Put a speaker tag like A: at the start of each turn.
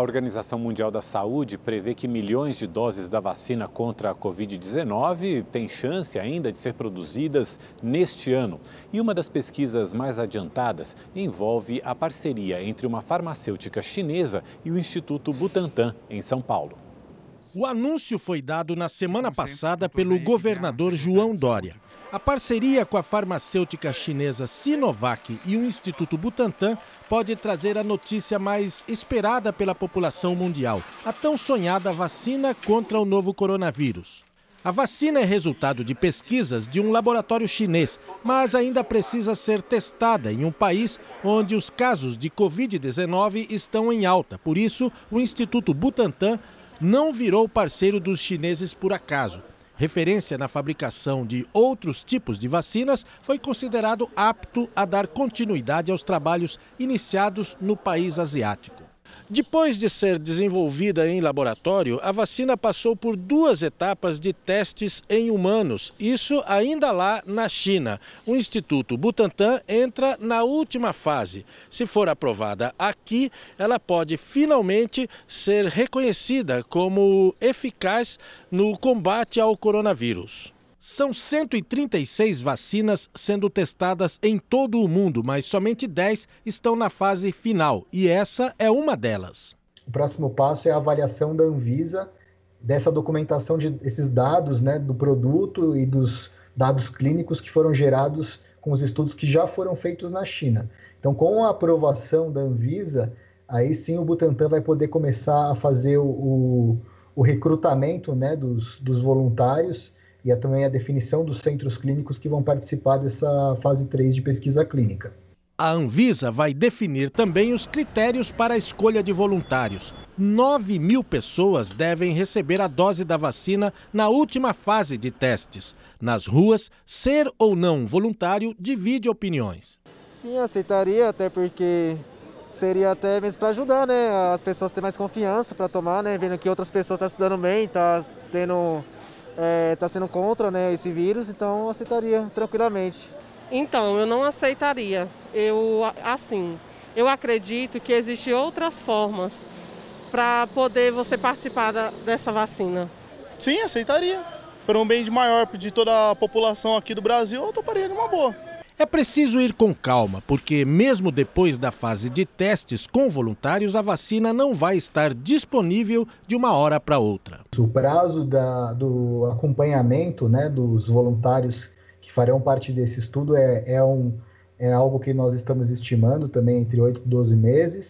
A: A Organização Mundial da Saúde prevê que milhões de doses da vacina contra a Covid-19 têm chance ainda de ser produzidas neste ano. E uma das pesquisas mais adiantadas envolve a parceria entre uma farmacêutica chinesa e o Instituto Butantan, em São Paulo. O anúncio foi dado na semana passada pelo governador tá João Dória. A parceria com a farmacêutica chinesa Sinovac e o Instituto Butantan pode trazer a notícia mais esperada pela população mundial: a tão sonhada vacina contra o novo coronavírus. A vacina é resultado de pesquisas de um laboratório chinês, mas ainda precisa ser testada em um país onde os casos de Covid-19 estão em alta. Por isso, o Instituto Butantan não virou parceiro dos chineses por acaso. Referência na fabricação de outros tipos de vacinas, foi considerado apto a dar continuidade aos trabalhos iniciados no país asiático. Depois de ser desenvolvida em laboratório, a vacina passou por duas etapas de testes em humanos, isso ainda lá na China. O Instituto Butantan entra na última fase. Se for aprovada aqui, ela pode finalmente ser reconhecida como eficaz no combate ao coronavírus. São 136 vacinas sendo testadas em todo o mundo, mas somente 10 estão na fase final e essa é uma delas.
B: O próximo passo é a avaliação da Anvisa dessa documentação de esses dados, né, do produto e dos dados clínicos que foram gerados com os estudos que já foram feitos na China. Então, com a aprovação da Anvisa, aí sim o Butantan vai poder começar a fazer o, o recrutamento né, dos, dos voluntários e é também a definição dos centros clínicos que vão participar dessa fase 3 de pesquisa clínica.
A: A Anvisa vai definir também os critérios para a escolha de voluntários. 9 mil pessoas devem receber a dose da vacina na última fase de testes. Nas ruas, ser ou não voluntário divide opiniões.
C: Sim, aceitaria, até porque seria até mesmo para ajudar né, as pessoas a ter mais confiança para tomar, né, vendo que outras pessoas estão tá se dando bem, estão tá tendo está é, tá sendo contra né, esse vírus, então aceitaria tranquilamente.
D: Então, eu não aceitaria. Eu, assim, eu acredito que existem outras formas para poder você participar da, dessa vacina. Sim, aceitaria.
A: para um bem de maior de toda a população aqui do Brasil, eu toparia de uma boa. É preciso ir com calma, porque mesmo depois da fase de testes com voluntários, a vacina não vai estar disponível de uma hora para outra.
B: O prazo da, do acompanhamento né, dos voluntários que farão parte desse estudo é, é, um, é algo que nós estamos estimando também entre 8 e 12 meses.